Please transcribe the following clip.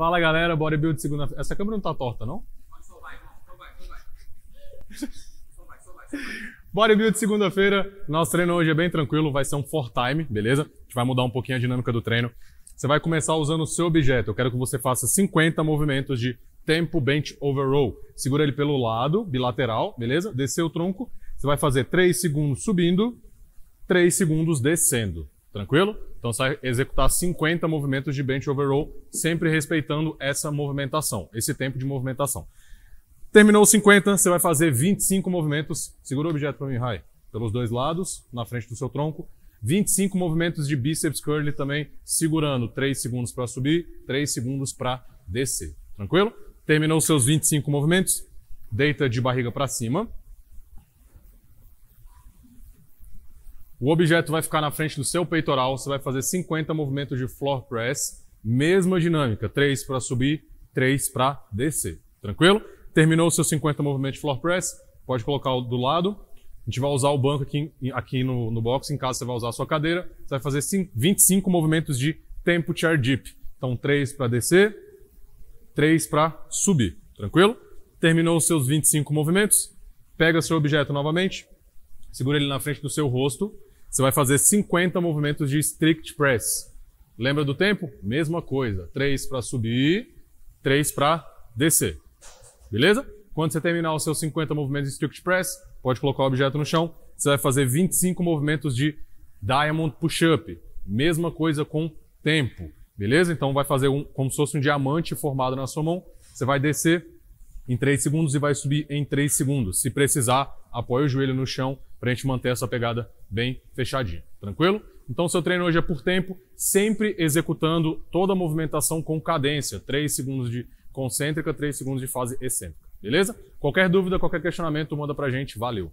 Fala galera, bodybuild segunda. Essa câmera não tá torta, não? Só vai, Bodybuild segunda-feira. Nosso treino hoje é bem tranquilo, vai ser um for time, beleza? A gente vai mudar um pouquinho a dinâmica do treino. Você vai começar usando o seu objeto. Eu quero que você faça 50 movimentos de tempo bench row. Segura ele pelo lado, bilateral, beleza? Descer o tronco. Você vai fazer 3 segundos subindo, 3 segundos descendo. Tranquilo? Então você vai executar 50 movimentos de bench overall, sempre respeitando essa movimentação, esse tempo de movimentação. Terminou os 50, você vai fazer 25 movimentos. Segura o objeto para mim, Rai. Pelos dois lados, na frente do seu tronco. 25 movimentos de bíceps curl também, segurando 3 segundos para subir, 3 segundos para descer. Tranquilo? Terminou os seus 25 movimentos, deita de barriga para cima. O objeto vai ficar na frente do seu peitoral, você vai fazer 50 movimentos de floor press, mesma dinâmica, 3 para subir, 3 para descer. Tranquilo? Terminou os seus 50 movimentos de floor press, pode colocar do lado. A gente vai usar o banco aqui, aqui no, no box, em casa você vai usar a sua cadeira. Você vai fazer 25 movimentos de tempo chair dip. Então, 3 para descer, 3 para subir. Tranquilo? Terminou os seus 25 movimentos, pega seu objeto novamente, segura ele na frente do seu rosto, você vai fazer 50 movimentos de strict press. Lembra do tempo? Mesma coisa. 3 para subir, 3 para descer. Beleza? Quando você terminar os seus 50 movimentos de strict press, pode colocar o objeto no chão. Você vai fazer 25 movimentos de diamond push-up. Mesma coisa com tempo. Beleza? Então vai fazer um, como se fosse um diamante formado na sua mão. Você vai descer em 3 segundos e vai subir em 3 segundos. Se precisar, apoia o joelho no chão para a gente manter essa pegada bem fechadinha. Tranquilo? Então, seu treino hoje é por tempo, sempre executando toda a movimentação com cadência. 3 segundos de concêntrica, 3 segundos de fase excêntrica. Beleza? Qualquer dúvida, qualquer questionamento, manda para a gente. Valeu!